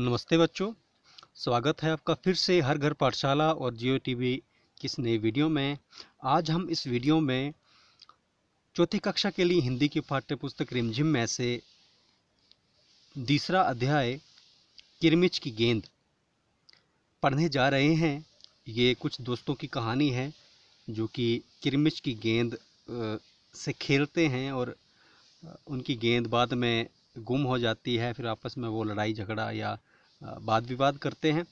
नमस्ते बच्चों स्वागत है आपका फिर से हर घर पाठशाला और जियो टीवी किस नए वीडियो में आज हम इस वीडियो में चौथी कक्षा के लिए हिंदी की पाठ्य पुस्तक रिमझिम में से तीसरा अध्याय किरमिच की गेंद पढ़ने जा रहे हैं ये कुछ दोस्तों की कहानी है जो कि किरमिच की गेंद से खेलते हैं और उनकी गेंद बाद में गुम हो जाती है फिर आपस में वो लड़ाई झगड़ा या वाद विवाद करते हैं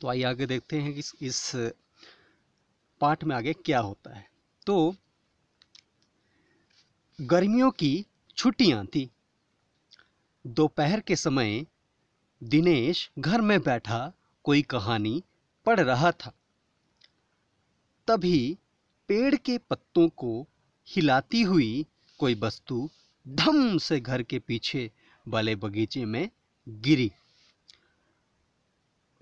तो आइए आगे देखते हैं कि इस, इस पाठ में आगे क्या होता है तो गर्मियों की छुट्टियां थी दोपहर के समय दिनेश घर में बैठा कोई कहानी पढ़ रहा था तभी पेड़ के पत्तों को हिलाती हुई कोई वस्तु धम से घर के पीछे वाले बगीचे में गिरी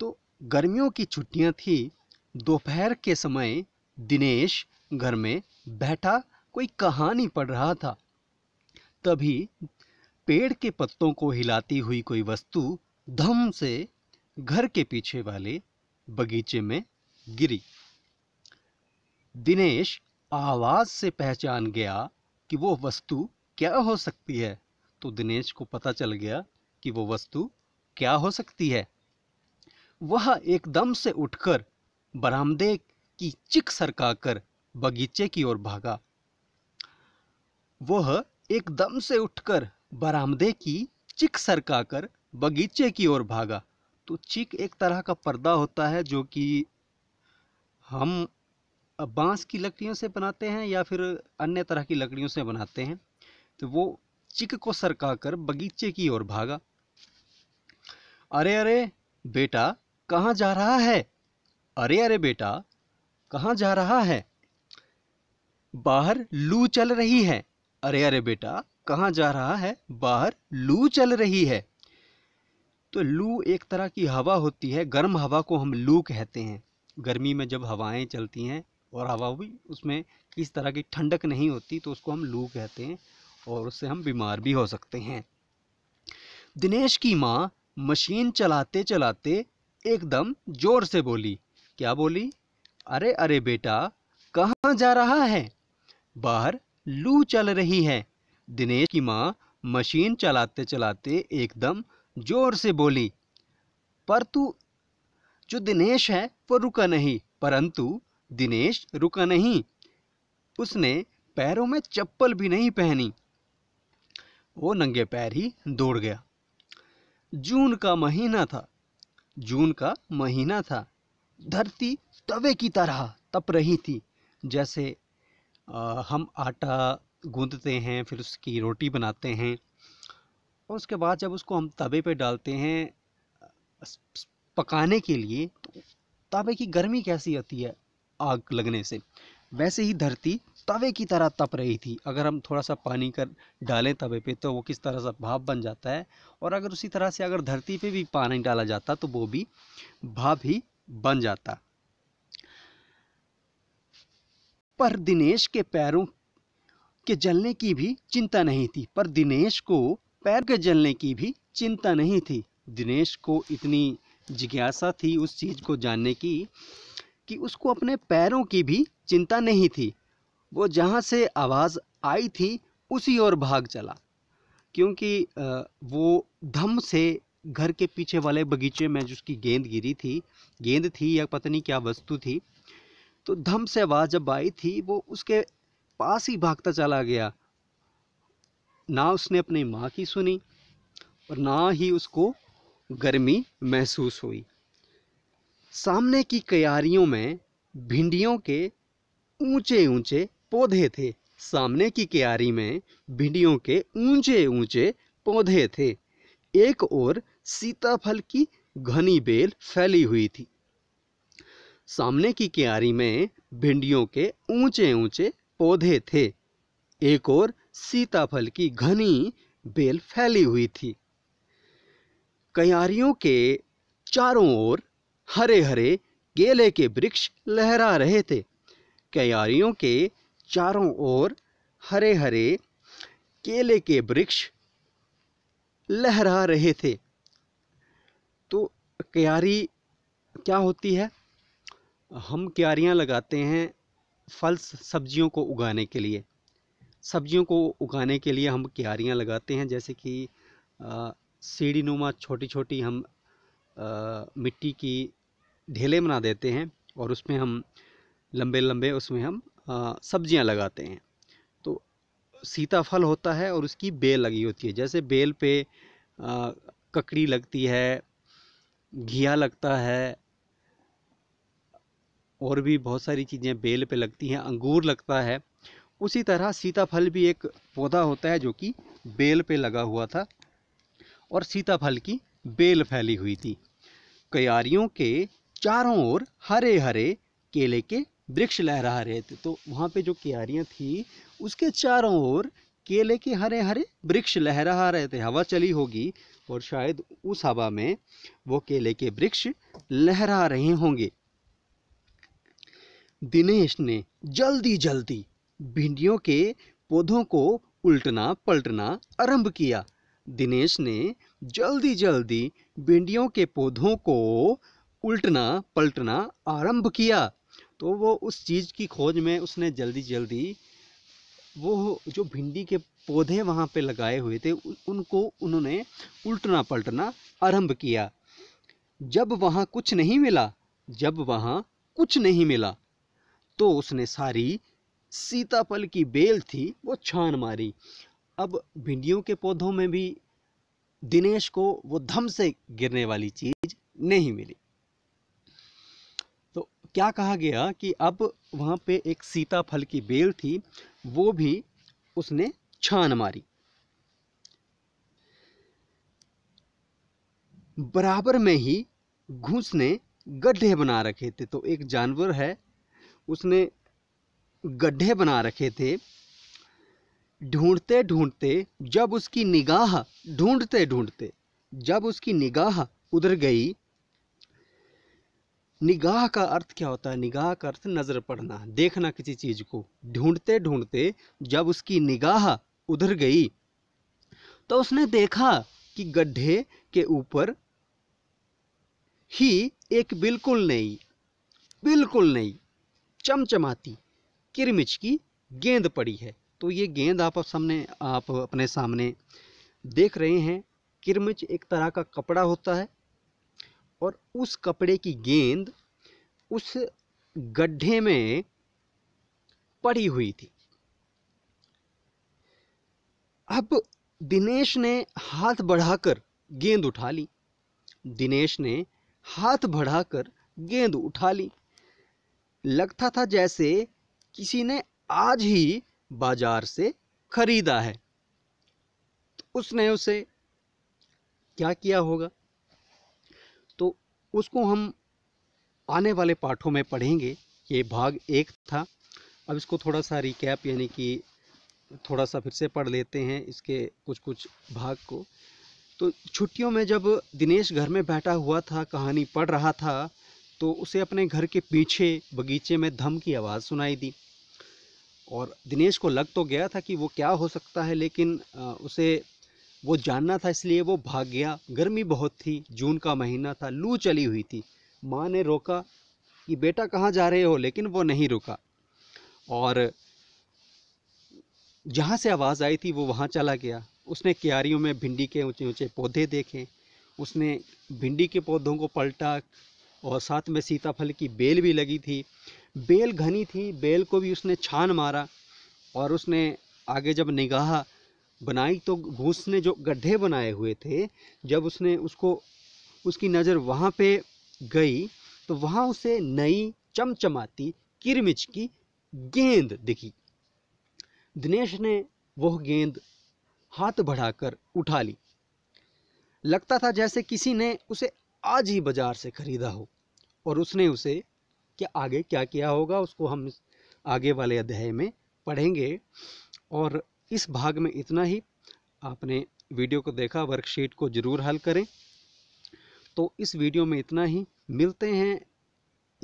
तो गर्मियों की छुट्टियां थी दोपहर के समय दिनेश घर में बैठा कोई कहानी पढ़ रहा था तभी पेड़ के पत्तों को हिलाती हुई कोई वस्तु धम से घर के पीछे वाले बगीचे में गिरी दिनेश आवाज से पहचान गया कि वो वस्तु क्या हो सकती है तो दिनेश को पता चल गया कि वो वस्तु क्या हो सकती है वह एकदम से उठकर बरामदे की चिक सरकाकर बगीचे की ओर भागा वह एकदम से उठकर बरामदे की चिक सरकाकर बगीचे की ओर भागा तो चिक एक तरह का पर्दा होता है जो कि हम बांस की लकड़ियों से बनाते हैं या फिर अन्य तरह की लकड़ियों से बनाते हैं तो वो चिक को सरका कर बगीचे की ओर भागा अरे अरे बेटा कहाँ जा रहा है अरे अरे बेटा कहाँ जा रहा है बाहर लू चल रही है अरे अरे बेटा कहाँ जा रहा है बाहर लू चल रही है तो लू एक तरह की हवा होती है गर्म हवा को हम लू कहते हैं गर्मी में जब हवाएं चलती हैं और हवा भी उसमें किस तरह की ठंडक नहीं होती तो उसको हम लू कहते हैं और उससे हम बीमार भी हो सकते हैं दिनेश की माँ मशीन चलाते चलाते एकदम जोर से बोली क्या बोली अरे अरे बेटा कहाँ जा रहा है बाहर लू चल रही है दिनेश की माँ मशीन चलाते चलाते एकदम जोर से बोली पर तू जो दिनेश है वो रुका नहीं परंतु दिनेश रुका नहीं उसने पैरों में चप्पल भी नहीं पहनी वो नंगे पैर ही दौड़ गया जून का महीना था जून का महीना था धरती तवे की तरह तप रही थी जैसे आ, हम आटा गूंदते हैं फिर उसकी रोटी बनाते हैं और उसके बाद जब उसको हम तवे पे डालते हैं पकाने के लिए तो तवे की गर्मी कैसी होती है आग लगने से वैसे ही धरती तवे की तरह तप रही थी अगर हम थोड़ा सा पानी कर डालें तवे पे तो वो किस तरह सा भाप बन जाता है और अगर उसी तरह से अगर धरती पे भी पानी डाला जाता तो वो भी भाप ही बन जाता पर दिनेश के पैरों के जलने की भी चिंता नहीं थी पर दिनेश को पैर के जलने की भी चिंता नहीं थी दिनेश को इतनी जिज्ञासा थी उस चीज़ को जानने की कि उसको अपने पैरों की भी चिंता नहीं थी वो जहाँ से आवाज़ आई थी उसी ओर भाग चला क्योंकि वो धम से घर के पीछे वाले बगीचे में जिसकी गेंद गिरी थी गेंद थी या पता नहीं क्या वस्तु थी तो धम से आवाज़ जब आई थी वो उसके पास ही भागता चला गया ना उसने अपनी माँ की सुनी और ना ही उसको गर्मी महसूस हुई सामने की क्यारियों में भिंडियों के ऊंचे ऊंचे पौधे थे सामने की क्यारी में भिंडियों के ऊंचे ऊंचे पौधे थे एक ओर सीताफल की घनी बेल फैली हुई थी सामने की क्यारी में भिंडियों के ऊंचे ऊंचे पौधे थे एक ओर सीताफल की घनी बेल फैली हुई थी क्यारियों के चारों ओर हरे हरे केले के वृक्ष लहरा रहे थे क्यारियों के चारों ओर हरे हरे केले के वृक्ष लहरा रहे थे तो क्यारी क्या होती है हम क्यारियाँ लगाते हैं फल सब्जियों को उगाने के लिए सब्जियों को उगाने के लिए हम क्यारियाँ लगाते हैं जैसे कि सीढ़ी नुमा छोटी छोटी हम आ, मिट्टी की ढेले बना देते हैं और उसमें हम लंबे लंबे उसमें हम सब्जियां लगाते हैं तो सीताफल होता है और उसकी बेल लगी होती है जैसे बेल पे आ, ककड़ी लगती है घिया लगता है और भी बहुत सारी चीज़ें बेल पे लगती हैं अंगूर लगता है उसी तरह सीताफल भी एक पौधा होता है जो कि बेल पे लगा हुआ था और सीताफल की बेल फैली हुई थी क्यारियों के चारों ओर हरे हरे केले के वृक्ष लहरा रहे थे तो वहाँ पे जो क्यारियाँ थी उसके चारों ओर केले के हरे हरे वृक्ष लहरा रहे थे हवा चली होगी और शायद उस हवा में वो केले के वृक्ष लहरा रहे होंगे दिनेश ने जल्दी जल्दी भिंडियों के पौधों को उल्टना पलटना आरंभ किया दिनेश ने जल्दी जल्दी भिंडियों के पौधों को उल्टना पलटना आरंभ किया तो वो उस चीज़ की खोज में उसने जल्दी जल्दी वो जो भिंडी के पौधे वहाँ पे लगाए हुए थे उनको उन्होंने उल्टना पलटना आरंभ किया जब वहाँ कुछ नहीं मिला जब वहाँ कुछ नहीं मिला तो उसने सारी सीताफल की बेल थी वो छान मारी अब भिंडियों के पौधों में भी दिनेश को वो धम से गिरने वाली चीज़ नहीं मिली क्या कहा गया कि अब वहाँ पे एक सीताफल की बेल थी वो भी उसने छान मारी बराबर में ही घूस ने गड्ढे बना रखे थे तो एक जानवर है उसने गड्ढे बना रखे थे ढूंढते ढूंढते जब उसकी निगाह ढूंढते ढूंढते जब उसकी निगाह उधर गई निगाह का अर्थ क्या होता है निगाह का अर्थ नज़र पड़ना देखना किसी चीज़ को ढूंढते ढूंढते जब उसकी निगाह उधर गई तो उसने देखा कि गड्ढे के ऊपर ही एक बिल्कुल नई बिल्कुल नई चमचमाती किरमिच की गेंद पड़ी है तो ये गेंद आप सामने आप अपने सामने देख रहे हैं किरमिच एक तरह का कपड़ा होता है और उस कपड़े की गेंद उस गड्ढे में पड़ी हुई थी अब दिनेश ने हाथ बढ़ाकर गेंद उठा ली दिनेश ने हाथ बढ़ाकर गेंद उठा ली लगता था जैसे किसी ने आज ही बाजार से खरीदा है तो उसने उसे क्या किया होगा उसको हम आने वाले पाठों में पढ़ेंगे ये भाग एक था अब इसको थोड़ा सा रिकैप यानी कि थोड़ा सा फिर से पढ़ लेते हैं इसके कुछ कुछ भाग को तो छुट्टियों में जब दिनेश घर में बैठा हुआ था कहानी पढ़ रहा था तो उसे अपने घर के पीछे बगीचे में धम की आवाज़ सुनाई दी और दिनेश को लग तो गया था कि वो क्या हो सकता है लेकिन उसे वो जानना था इसलिए वो भाग गया गर्मी बहुत थी जून का महीना था लू चली हुई थी माँ ने रोका कि बेटा कहाँ जा रहे हो लेकिन वो नहीं रुका और जहाँ से आवाज़ आई थी वो वहाँ चला गया उसने क्यारियों में भिंडी के ऊंचे ऊंचे पौधे देखे उसने भिंडी के पौधों को पलटा और साथ में सीताफल की बेल भी लगी थी बेल घनी थी बेल को भी उसने छान मारा और उसने आगे जब निगाहा बनाई तो घूस ने जो गड्ढे बनाए हुए थे जब उसने उसको उसकी नज़र वहाँ पे गई तो वहाँ उसे नई चमचमाती किरमिच की गेंद दिखी दिनेश ने वह गेंद हाथ बढ़ाकर उठा ली लगता था जैसे किसी ने उसे आज ही बाजार से खरीदा हो और उसने उसे क्या आगे क्या किया होगा उसको हम आगे वाले अध्याय में पढ़ेंगे और इस भाग में इतना ही आपने वीडियो को देखा वर्कशीट को ज़रूर हल करें तो इस वीडियो में इतना ही मिलते हैं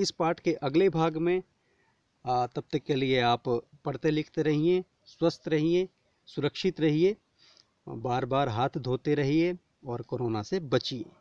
इस पाठ के अगले भाग में आ, तब तक के लिए आप पढ़ते लिखते रहिए स्वस्थ रहिए सुरक्षित रहिए बार बार हाथ धोते रहिए और कोरोना से बचिए